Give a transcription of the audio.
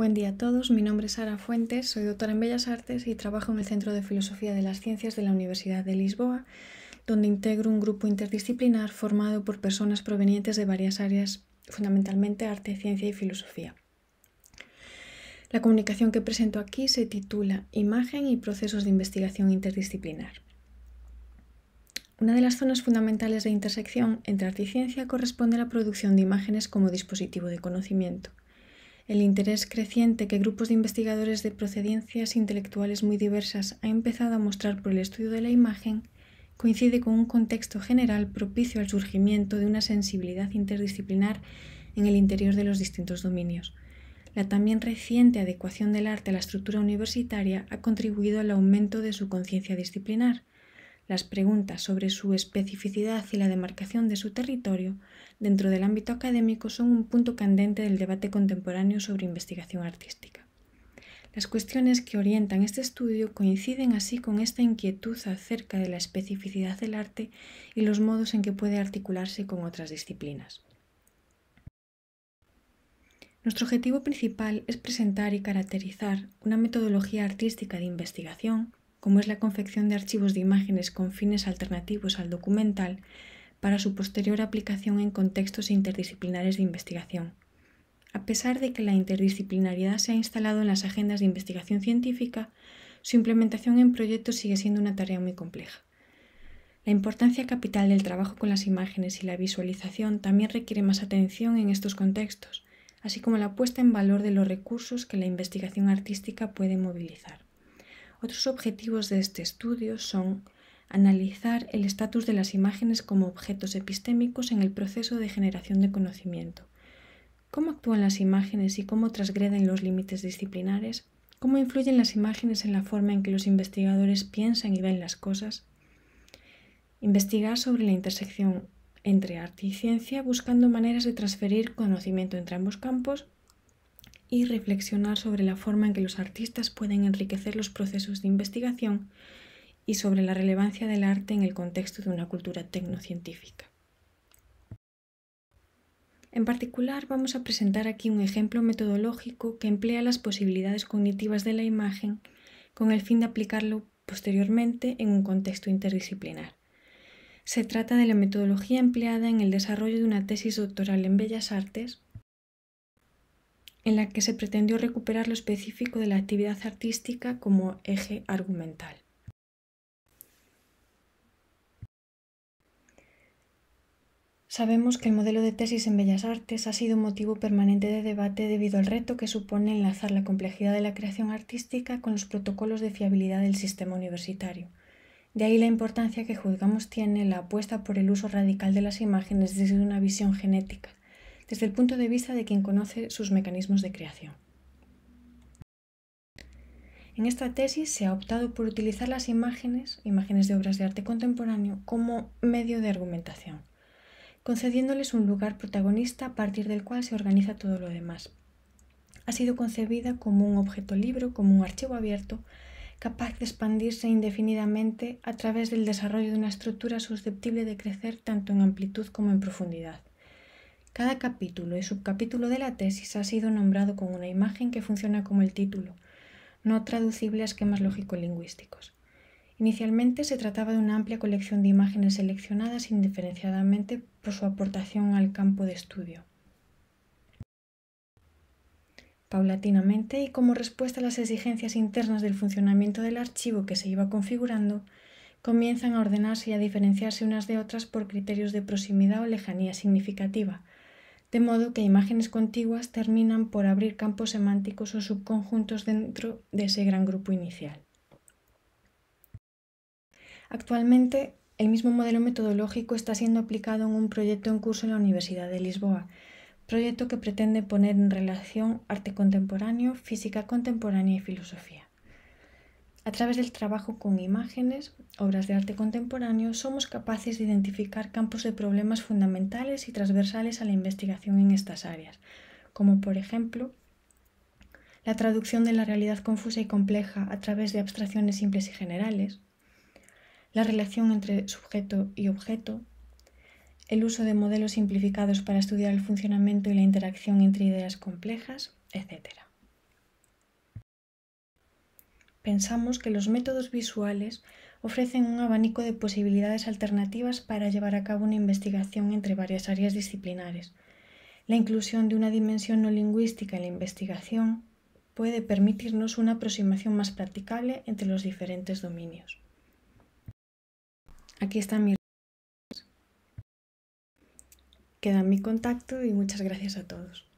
Buen día a todos, mi nombre es Sara Fuentes, soy doctora en Bellas Artes y trabajo en el Centro de Filosofía de las Ciencias de la Universidad de Lisboa, donde integro un grupo interdisciplinar formado por personas provenientes de varias áreas, fundamentalmente arte, ciencia y filosofía. La comunicación que presento aquí se titula Imagen y procesos de investigación interdisciplinar. Una de las zonas fundamentales de intersección entre arte y ciencia corresponde a la producción de imágenes como dispositivo de conocimiento. El interés creciente que grupos de investigadores de procedencias intelectuales muy diversas ha empezado a mostrar por el estudio de la imagen coincide con un contexto general propicio al surgimiento de una sensibilidad interdisciplinar en el interior de los distintos dominios. La también reciente adecuación del arte a la estructura universitaria ha contribuido al aumento de su conciencia disciplinar, las preguntas sobre su especificidad y la demarcación de su territorio dentro del ámbito académico son un punto candente del debate contemporáneo sobre investigación artística. Las cuestiones que orientan este estudio coinciden así con esta inquietud acerca de la especificidad del arte y los modos en que puede articularse con otras disciplinas. Nuestro objetivo principal es presentar y caracterizar una metodología artística de investigación como es la confección de archivos de imágenes con fines alternativos al documental para su posterior aplicación en contextos interdisciplinares de investigación. A pesar de que la interdisciplinariedad se ha instalado en las agendas de investigación científica, su implementación en proyectos sigue siendo una tarea muy compleja. La importancia capital del trabajo con las imágenes y la visualización también requiere más atención en estos contextos, así como la puesta en valor de los recursos que la investigación artística puede movilizar. Otros objetivos de este estudio son analizar el estatus de las imágenes como objetos epistémicos en el proceso de generación de conocimiento, cómo actúan las imágenes y cómo transgreden los límites disciplinares, cómo influyen las imágenes en la forma en que los investigadores piensan y ven las cosas, investigar sobre la intersección entre arte y ciencia buscando maneras de transferir conocimiento entre ambos campos y reflexionar sobre la forma en que los artistas pueden enriquecer los procesos de investigación y sobre la relevancia del arte en el contexto de una cultura tecnocientífica. En particular, vamos a presentar aquí un ejemplo metodológico que emplea las posibilidades cognitivas de la imagen con el fin de aplicarlo posteriormente en un contexto interdisciplinar. Se trata de la metodología empleada en el desarrollo de una tesis doctoral en Bellas Artes en la que se pretendió recuperar lo específico de la actividad artística como eje argumental. Sabemos que el modelo de tesis en Bellas Artes ha sido motivo permanente de debate debido al reto que supone enlazar la complejidad de la creación artística con los protocolos de fiabilidad del sistema universitario. De ahí la importancia que juzgamos tiene la apuesta por el uso radical de las imágenes desde una visión genética, desde el punto de vista de quien conoce sus mecanismos de creación. En esta tesis se ha optado por utilizar las imágenes, imágenes de obras de arte contemporáneo, como medio de argumentación, concediéndoles un lugar protagonista a partir del cual se organiza todo lo demás. Ha sido concebida como un objeto libro, como un archivo abierto, capaz de expandirse indefinidamente a través del desarrollo de una estructura susceptible de crecer tanto en amplitud como en profundidad. Cada capítulo y subcapítulo de la tesis ha sido nombrado con una imagen que funciona como el título, no traducible a esquemas lógico-lingüísticos. Inicialmente se trataba de una amplia colección de imágenes seleccionadas indiferenciadamente por su aportación al campo de estudio. Paulatinamente y como respuesta a las exigencias internas del funcionamiento del archivo que se iba configurando, comienzan a ordenarse y a diferenciarse unas de otras por criterios de proximidad o lejanía significativa, de modo que imágenes contiguas terminan por abrir campos semánticos o subconjuntos dentro de ese gran grupo inicial. Actualmente, el mismo modelo metodológico está siendo aplicado en un proyecto en curso en la Universidad de Lisboa, proyecto que pretende poner en relación arte contemporáneo, física contemporánea y filosofía. A través del trabajo con imágenes, obras de arte contemporáneo, somos capaces de identificar campos de problemas fundamentales y transversales a la investigación en estas áreas, como por ejemplo la traducción de la realidad confusa y compleja a través de abstracciones simples y generales, la relación entre sujeto y objeto, el uso de modelos simplificados para estudiar el funcionamiento y la interacción entre ideas complejas, etc pensamos que los métodos visuales ofrecen un abanico de posibilidades alternativas para llevar a cabo una investigación entre varias áreas disciplinares. La inclusión de una dimensión no lingüística en la investigación puede permitirnos una aproximación más practicable entre los diferentes dominios. Aquí están mis Queda mi contacto y muchas gracias a todos.